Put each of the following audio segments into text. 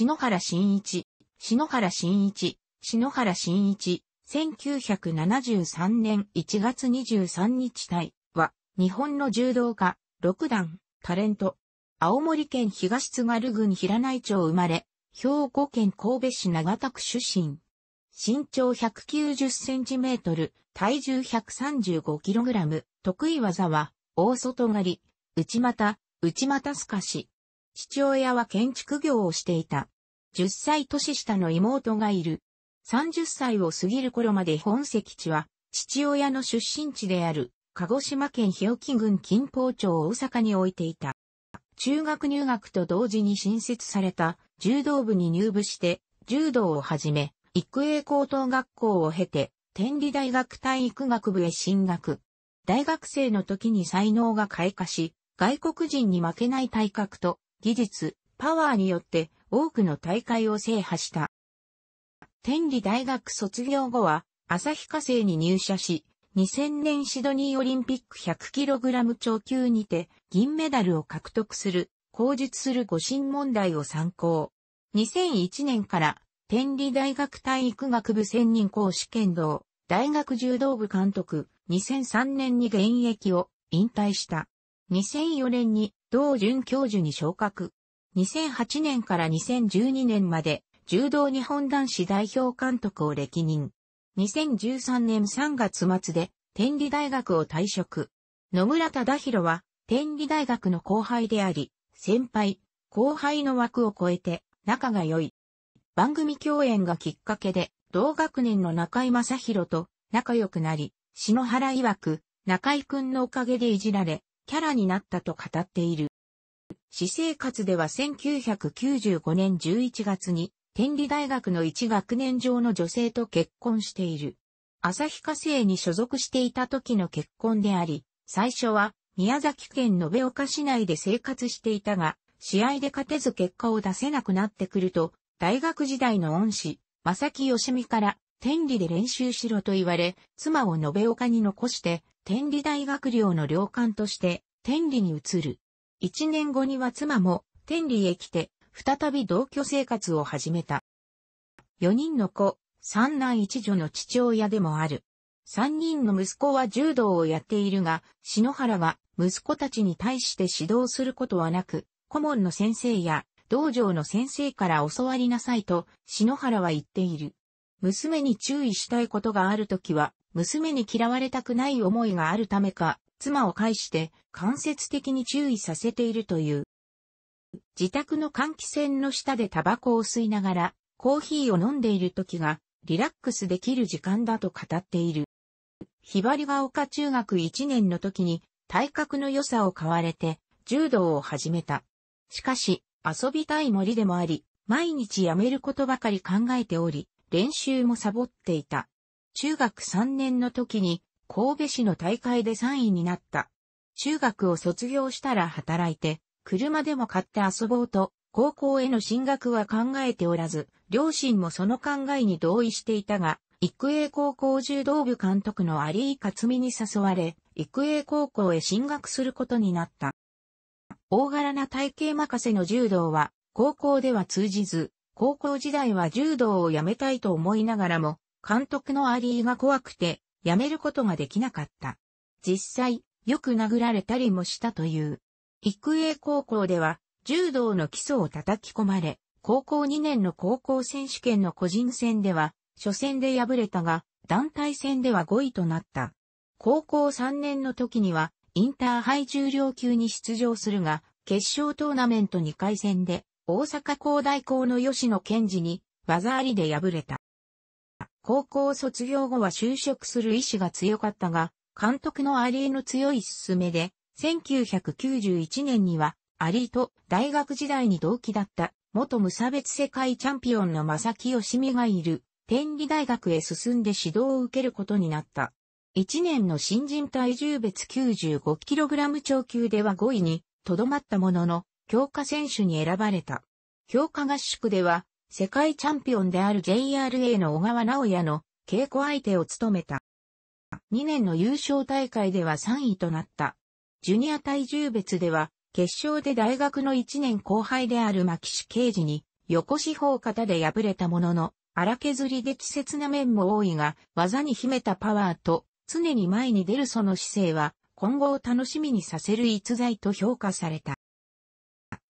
篠原慎一、篠原慎一、篠原慎一、1973年1月23日体は、日本の柔道家、六段、タレント、青森県東津軽郡平内町生まれ、兵庫県神戸市長田区出身。身長190センチメートル、体重135キログラム、得意技は、大外刈り、内股、内股すかし、父親は建築業をしていた。10歳年下の妹がいる。30歳を過ぎる頃まで本籍地は、父親の出身地である、鹿児島県日置郡近峰町大阪に置いていた。中学入学と同時に新設された柔道部に入部して、柔道をはじめ、育英高等学校を経て、天理大学体育学部へ進学。大学生の時に才能が開花し、外国人に負けない体格と技術、パワーによって多くの大会を制覇した。天理大学卒業後は、朝日課生に入社し、2000年シドニーオリンピック 100kg 超級にて銀メダルを獲得する、口述する誤信問題を参考。2001年から天理大学体育学部専任講師剣道、大学柔道部監督、2003年に現役を引退した。2004年に同准教授に昇格。2008年から2012年まで柔道日本男子代表監督を歴任。2013年3月末で天理大学を退職。野村忠宏は天理大学の後輩であり、先輩、後輩の枠を超えて仲が良い。番組共演がきっかけで同学年の中井正宏と仲良くなり、篠原曰く、中井くんのおかげでいじられ、キャラになったと語っている。私生活では1995年11月に、天理大学の一学年上の女性と結婚している。旭化成に所属していた時の結婚であり、最初は宮崎県延岡市内で生活していたが、試合で勝てず結果を出せなくなってくると、大学時代の恩師、正木義美から、天理で練習しろと言われ、妻を延岡に残して、天理大学寮の寮館として天理に移る。一年後には妻も天理へ来て、再び同居生活を始めた。四人の子、三男一女の父親でもある。三人の息子は柔道をやっているが、篠原は息子たちに対して指導することはなく、顧問の先生や道場の先生から教わりなさいと篠原は言っている。娘に注意したいことがあるときは、娘に嫌われたくない思いがあるためか、妻を介して間接的に注意させているという。自宅の換気扇の下でタバコを吸いながらコーヒーを飲んでいる時がリラックスできる時間だと語っている。ひばりが丘中学1年の時に体格の良さを買われて柔道を始めた。しかし遊びたい森でもあり、毎日やめることばかり考えており、練習もサボっていた。中学3年の時に神戸市の大会で3位になった。中学を卒業したら働いて、車でも買って遊ぼうと、高校への進学は考えておらず、両親もその考えに同意していたが、育英高校柔道部監督の有井克美に誘われ、育英高校へ進学することになった。大柄な体型任せの柔道は、高校では通じず、高校時代は柔道をやめたいと思いながらも、監督の有井が怖くて、やめることができなかった。実際、よく殴られたりもしたという。育英高校では、柔道の基礎を叩き込まれ、高校2年の高校選手権の個人戦では、初戦で敗れたが、団体戦では5位となった。高校3年の時には、インターハイ重量級に出場するが、決勝トーナメント2回戦で、大阪高大校の吉野健治に、技ありで敗れた。高校卒業後は就職する意志が強かったが、監督のアリーの強い勧めで、1991年には、アリーと大学時代に同期だった元無差別世界チャンピオンの正木義美がいる天理大学へ進んで指導を受けることになった。1年の新人体重別 95kg 超級では5位にとどまったものの、強化選手に選ばれた。強化合宿では世界チャンピオンである JRA の小川直也の稽古相手を務めた。2年の優勝大会では3位となった。ジュニア体重別では、決勝で大学の1年後輩である牧師刑事に、横四方型で敗れたものの、荒削りで稚拙な面も多いが、技に秘めたパワーと、常に前に出るその姿勢は、今後を楽しみにさせる逸材と評価された。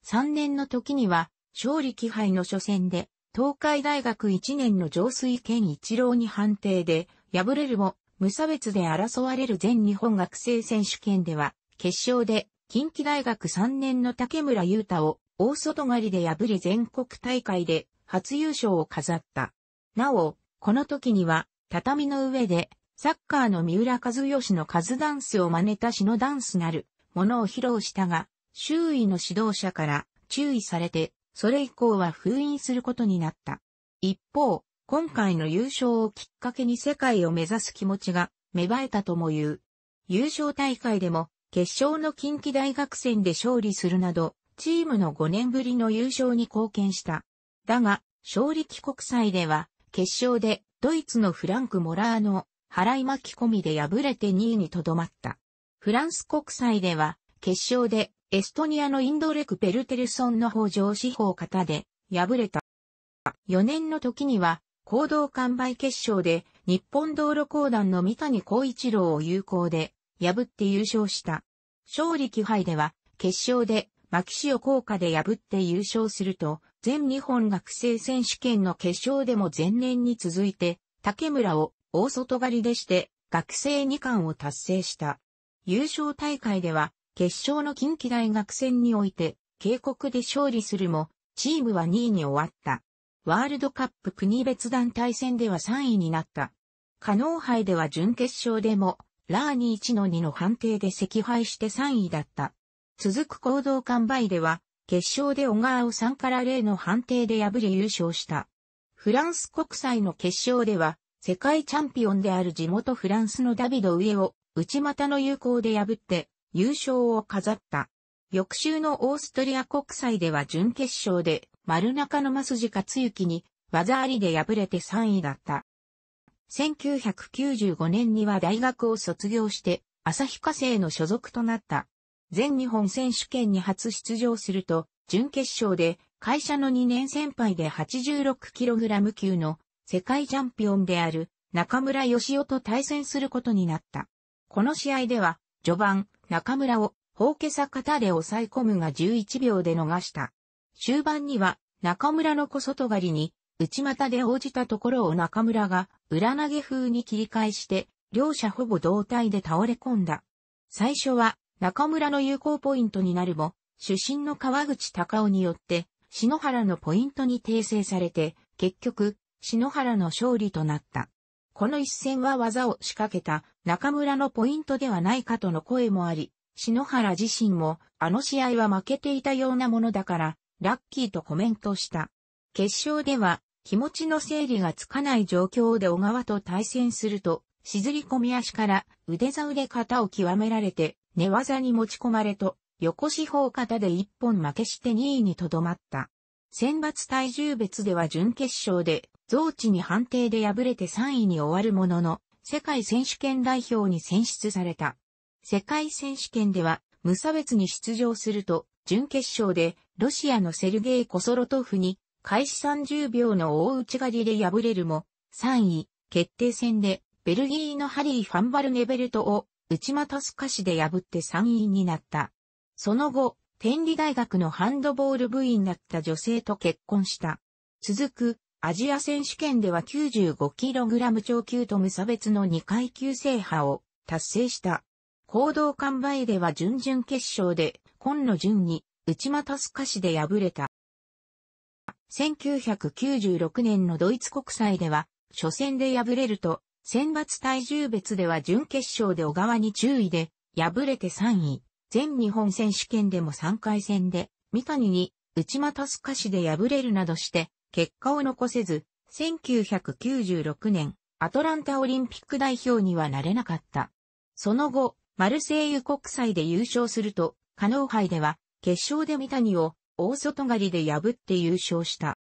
3年の時には、勝利気配の初戦で、東海大学1年の上水健一郎に判定で、敗れるも、無差別で争われる全日本学生選手権では、決勝で、近畿大学3年の竹村優太を、大外刈りで破り全国大会で、初優勝を飾った。なお、この時には、畳の上で、サッカーの三浦和義のカズダンスを真似た詩のダンスなる、ものを披露したが、周囲の指導者から注意されて、それ以降は封印することになった。一方、今回の優勝をきっかけに世界を目指す気持ちが芽生えたとも言う。優勝大会でも決勝の近畿大学戦で勝利するなど、チームの5年ぶりの優勝に貢献した。だが、勝利期国際では、決勝でドイツのフランク・モラーの払い巻き込みで敗れて2位にとどまった。フランス国際では、決勝でエストニアのインドレク・ペルテルソンの北条司法方で敗れた。4年の時には、行動完売決勝で日本道路公団の三谷幸一郎を有効で破って優勝した。勝利気配では決勝で牧師を効果で破って優勝すると、全日本学生選手権の決勝でも前年に続いて、竹村を大外刈りでして学生二冠を達成した。優勝大会では決勝の近畿大学戦において、警告で勝利するも、チームは2位に終わった。ワールドカップ国別団体戦では3位になった。加納杯では準決勝でも、ラーニ1の2の判定で惜敗して3位だった。続く行動完売では、決勝で小川を3から0の判定で破り優勝した。フランス国際の決勝では、世界チャンピオンである地元フランスのダビド・上を内股の有効で破って、優勝を飾った。翌週のオーストリア国際では準決勝で丸中のカツユキに技ありで敗れて3位だった。1995年には大学を卒業して朝日課生の所属となった。全日本選手権に初出場すると、準決勝で会社の2年先輩で 86kg 級の世界チャンピオンである中村義雄と対戦することになった。この試合では序盤、中村を、法家さ方で抑え込むが11秒で逃した。終盤には、中村の小外刈りに、内股で応じたところを中村が、裏投げ風に切り返して、両者ほぼ同体で倒れ込んだ。最初は、中村の有効ポイントになるも、主審の川口隆夫によって、篠原のポイントに訂正されて、結局、篠原の勝利となった。この一戦は技を仕掛けた中村のポイントではないかとの声もあり、篠原自身もあの試合は負けていたようなものだから、ラッキーとコメントした。決勝では気持ちの整理がつかない状況で小川と対戦すると、沈り込み足から腕座腕肩を極められて、寝技に持ち込まれと、横四方型で一本負けして2位にとどまった。選抜体重別では準決勝で増地に判定で敗れて3位に終わるものの、世界選手権代表に選出された。世界選手権では、無差別に出場すると、準決勝で、ロシアのセルゲイ・コソロトフに、開始30秒の大内刈りで敗れるも、3位、決定戦で、ベルギーのハリー・ファンバルネベルトを、内股すかしで破って3位になった。その後、天理大学のハンドボール部員だった女性と結婚した。続く、アジア選手権では 95kg 超級と無差別の2階級制覇を達成した。行動完売では準々決勝で、今野順に、内股すかしで敗れた。1996年のドイツ国際では、初戦で敗れると、選抜体重別では準決勝で小川に注意で、敗れて3位。全日本選手権でも3回戦で、三谷に内股すかしで敗れるなどして、結果を残せず、1996年、アトランタオリンピック代表にはなれなかった。その後、マルセイユ国際で優勝すると、カノー杯では、決勝で三谷を大外刈りで破って優勝した。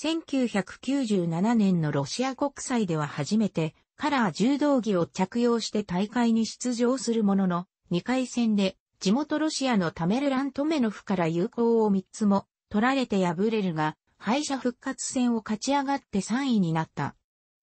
1997年のロシア国際では初めてカラー柔道着を着用して大会に出場するものの、2回戦で地元ロシアのタメルラントメノフから有効を3つも取られて破れるが、敗者復活戦を勝ち上がって3位になった。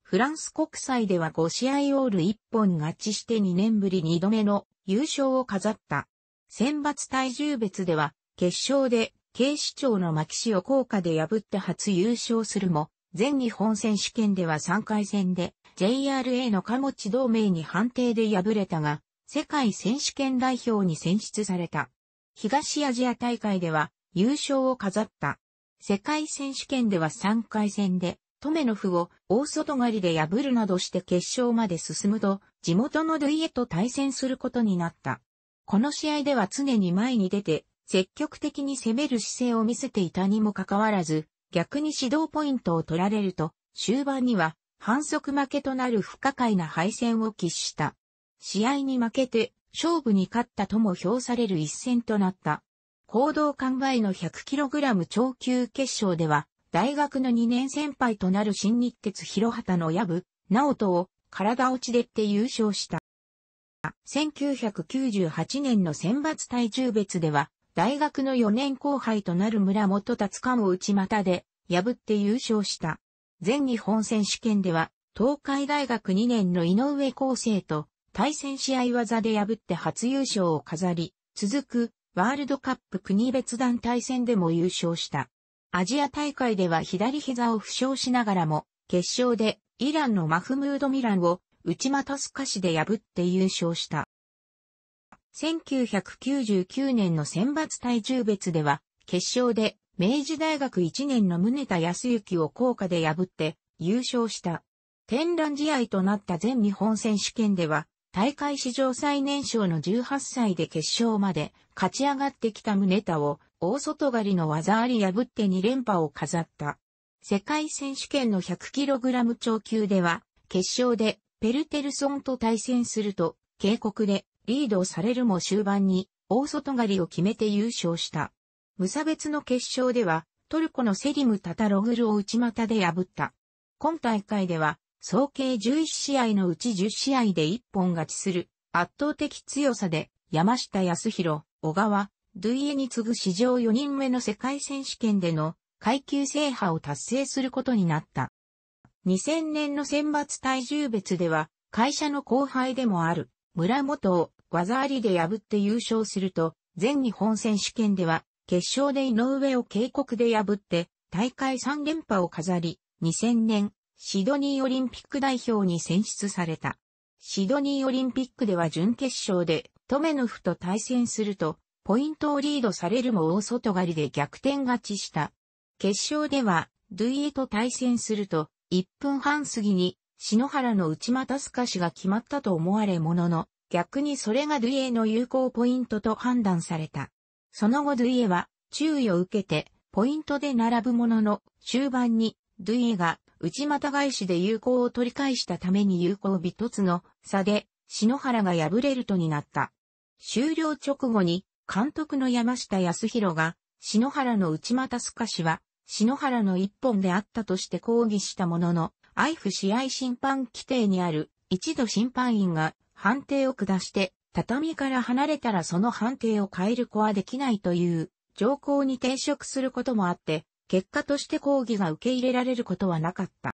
フランス国際では5試合オール1本勝ちして2年ぶり2度目の優勝を飾った。選抜体重別では決勝で警視庁の牧師を効果で破って初優勝するも、全日本選手権では3回戦で JRA のモチ同盟に判定で敗れたが、世界選手権代表に選出された。東アジア大会では優勝を飾った。世界選手権では3回戦で、トメノフを大外刈りで破るなどして決勝まで進むと、地元のルイエと対戦することになった。この試合では常に前に出て、積極的に攻める姿勢を見せていたにもかかわらず、逆に指導ポイントを取られると、終盤には反則負けとなる不可解な敗戦を喫した。試合に負けて、勝負に勝ったとも評される一戦となった。行動考えの 100kg 超級決勝では、大学の2年先輩となる新日鉄広畑の矢部、直人を体落ちでって優勝した。1998年の選抜体重別では、大学の4年後輩となる村本達官を内股で破って優勝した。全日本選手権では、東海大学2年の井上康生と対戦試合技で破って初優勝を飾り、続くワールドカップ国別団体戦でも優勝した。アジア大会では左膝を負傷しながらも、決勝でイランのマフムード・ミランを内股すかしで破って優勝した。1999年の選抜体重別では、決勝で明治大学1年の宗田康之を効果で破って優勝した。天覧試合となった全日本選手権では、大会史上最年少の18歳で決勝まで勝ち上がってきた宗田を大外刈りの技あり破って2連覇を飾った。世界選手権の 100kg 超級では、決勝でペルテルソンと対戦すると、警告でリードされるも終盤に大外刈りを決めて優勝した。無差別の決勝では、トルコのセリム・タタログルを内股で破った。今大会では、総計11試合のうち10試合で1本勝ちする、圧倒的強さで、山下康弘、小川、ゥイエに次ぐ史上4人目の世界選手権での階級制覇を達成することになった。2000年の選抜体重別では、会社の後輩でもある村本を技ありで破って優勝すると、全日本選手権では、決勝で井上を警告で破って、大会3連覇を飾り、2000年、シドニーオリンピック代表に選出された。シドニーオリンピックでは準決勝で、トメノフと対戦すると、ポイントをリードされるも大外刈りで逆転勝ちした。決勝では、ドゥイエと対戦すると、1分半過ぎに、篠原の内股透かしが決まったと思われものの、逆にそれがドゥイエの有効ポイントと判断された。その後ドゥイエは、注意を受けて、ポイントで並ぶものの、終盤に、ドゥイエが、内股返しで有効を取り返したために有効日突の差で、篠原が敗れるとになった。終了直後に、監督の山下康弘が、篠原の内股すかしは、篠原の一本であったとして抗議したものの、IF 試合審判規定にある、一度審判員が判定を下して、畳から離れたらその判定を変える子はできないという、条項に抵触することもあって、結果として抗議が受け入れられることはなかった。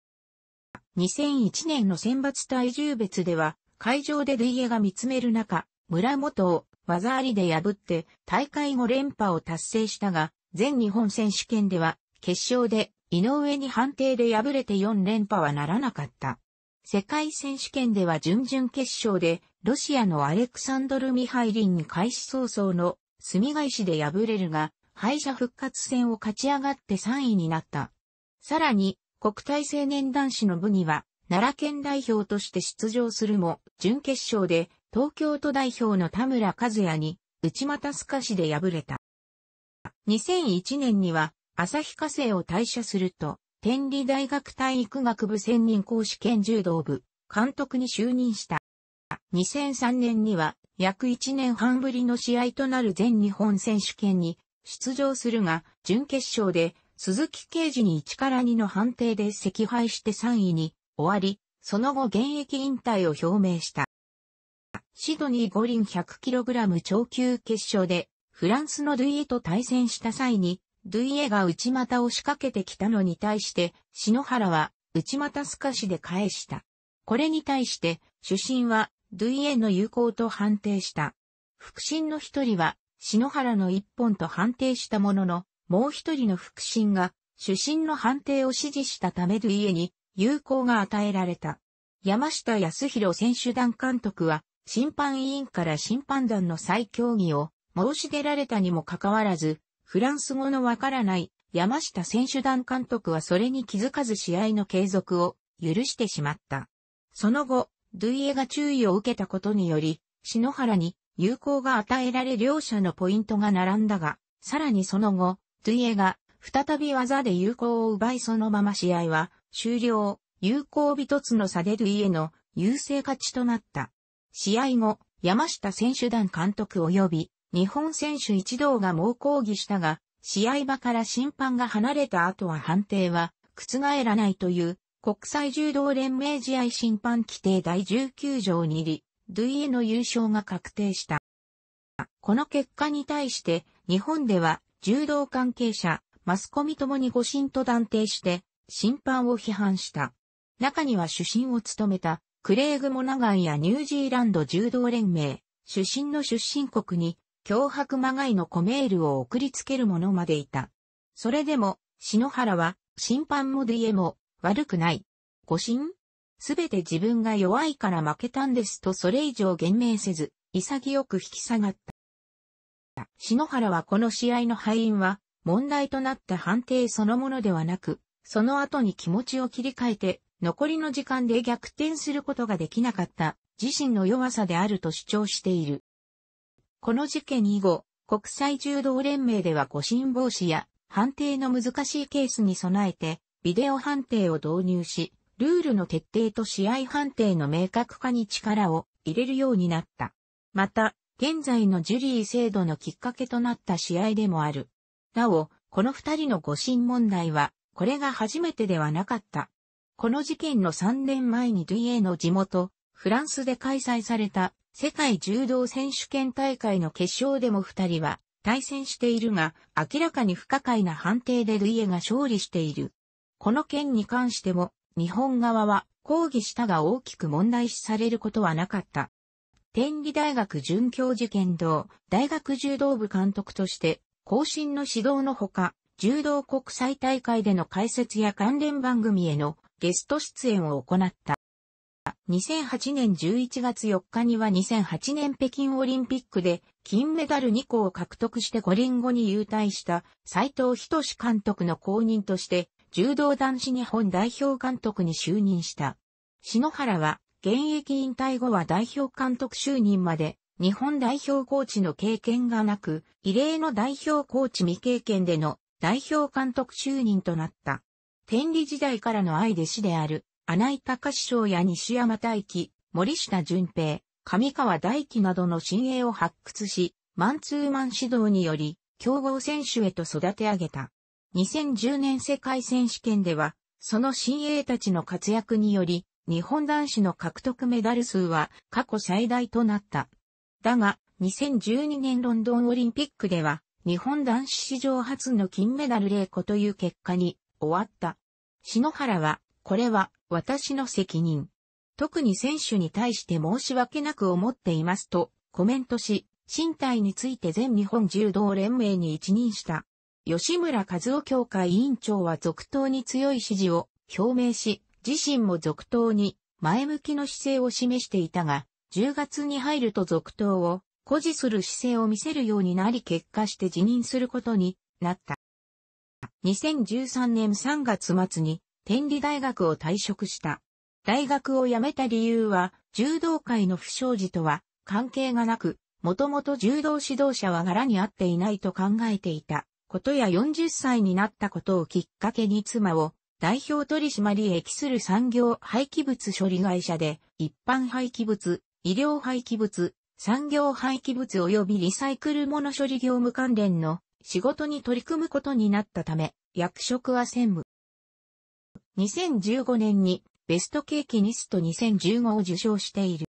2001年の選抜体重別では、会場でル家が見つめる中、村本を技ありで破って大会後連覇を達成したが、全日本選手権では決勝で井上に判定で敗れて4連覇はならなかった。世界選手権では準々決勝でロシアのアレクサンドル・ミハイリンに開始早々の墨返しで敗れるが、敗者復活戦を勝ち上がって3位になった。さらに、国体青年男子の部には、奈良県代表として出場するも、準決勝で東京都代表の田村和也に、内股透かしで敗れた。2001年には、旭化成を退社すると、天理大学体育学部専任講師兼柔道部、監督に就任した。2003年には、約1年半ぶりの試合となる全日本選手権に出場するが、準決勝で、鈴木刑事に1から2の判定で惜敗して3位に終わり、その後現役引退を表明した。シドニー五輪 100kg 超級決勝で、フランスのドゥイエと対戦した際に、ドゥイエが内股を仕掛けてきたのに対して、篠原は内股透かしで返した。これに対して、主審は、ドゥイエの有効と判定した。副審の一人は、篠原の一本と判定したものの、もう一人の副審が、主審の判定を指示したためドゥイエに、有効が与えられた。山下康弘選手団監督は、審判委員から審判団の再協議を申し出られたにもかかわらず、フランス語のわからない山下選手団監督はそれに気づかず試合の継続を許してしまった。その後、ドゥイエが注意を受けたことにより、篠原に有効が与えられ両者のポイントが並んだが、さらにその後、ドゥイエが再び技で有効を奪いそのまま試合は終了、有効一つの差でドゥイエの優勢勝ちとなった。試合後、山下選手団監督及び日本選手一同が猛抗議したが、試合場から審判が離れた後は判定は覆らないという国際柔道連盟試合審判規定第19条2理、ドゥイへの優勝が確定した。この結果に対して日本では柔道関係者、マスコミともに誤審と断定して審判を批判した。中には主審を務めたクレイグ・モナガンやニュージーランド柔道連盟、出身の出身国に、脅迫まがいのコメールを送りつける者までいた。それでも、篠原は、審判も DM も、悪くない。誤審すべて自分が弱いから負けたんですとそれ以上言明せず、潔く引き下がった。篠原はこの試合の敗因は、問題となった判定そのものではなく、その後に気持ちを切り替えて、残りの時間で逆転することができなかった自身の弱さであると主張している。この事件以後、国際柔道連盟では誤審防止や判定の難しいケースに備えて、ビデオ判定を導入し、ルールの徹底と試合判定の明確化に力を入れるようになった。また、現在のジュリー制度のきっかけとなった試合でもある。なお、この二人の誤審問題は、これが初めてではなかった。この事件の3年前にドイエの地元、フランスで開催された世界柔道選手権大会の決勝でも2人は対戦しているが、明らかに不可解な判定でドイエが勝利している。この件に関しても、日本側は抗議したが大きく問題視されることはなかった。天理大学准教授剣道、大学柔道部監督として、後進の指導のほか、柔道国際大会での解説や関連番組へのゲスト出演を行った。2008年11月4日には2008年北京オリンピックで金メダル2個を獲得して五輪後に優退した斎藤仁監督の後任として柔道男子日本代表監督に就任した。篠原は現役引退後は代表監督就任まで日本代表コーチの経験がなく、異例の代表コーチ未経験での代表監督就任となった。天理時代からの愛弟子である、穴井隆章や西山大輝、森下淳平、上川大輝などの新鋭を発掘し、マンツーマン指導により、競合選手へと育て上げた。2010年世界選手権では、その新鋭たちの活躍により、日本男子の獲得メダル数は過去最大となった。だが、2012年ロンドンオリンピックでは、日本男子史上初の金メダル0個という結果に終わった。篠原は、これは私の責任。特に選手に対して申し訳なく思っていますとコメントし、身体について全日本柔道連盟に一任した。吉村和夫協会委員長は続投に強い支持を表明し、自身も続投に前向きの姿勢を示していたが、10月に入ると続投を誇示する姿勢を見せるようになり結果して辞任することになった。2013年3月末に天理大学を退職した。大学を辞めた理由は、柔道界の不祥事とは関係がなく、もともと柔道指導者は柄に合っていないと考えていたことや40歳になったことをきっかけに妻を代表取締役する産業廃棄物処理会社で一般廃棄物、医療廃棄物、産業廃棄物及びリサイクル物処理業務関連の仕事に取り組むことになったため、役職は専務。2015年にベストケーキニスト2015を受賞している。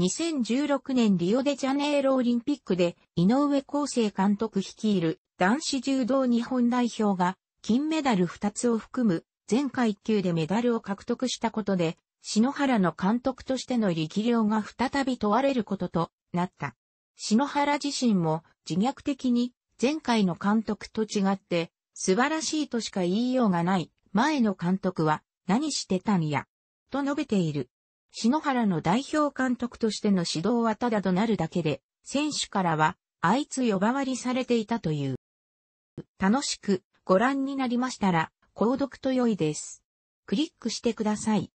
2016年リオデジャネイロオリンピックで井上康生監督率いる男子柔道日本代表が金メダル2つを含む全階級でメダルを獲得したことで篠原の監督としての力量が再び問われることとなった。篠原自身も自虐的に前回の監督と違って素晴らしいとしか言いようがない。前の監督は何してたんや。と述べている。篠原の代表監督としての指導はただとなるだけで、選手からはあいつ呼ばわりされていたという。楽しくご覧になりましたら、購読と良いです。クリックしてください。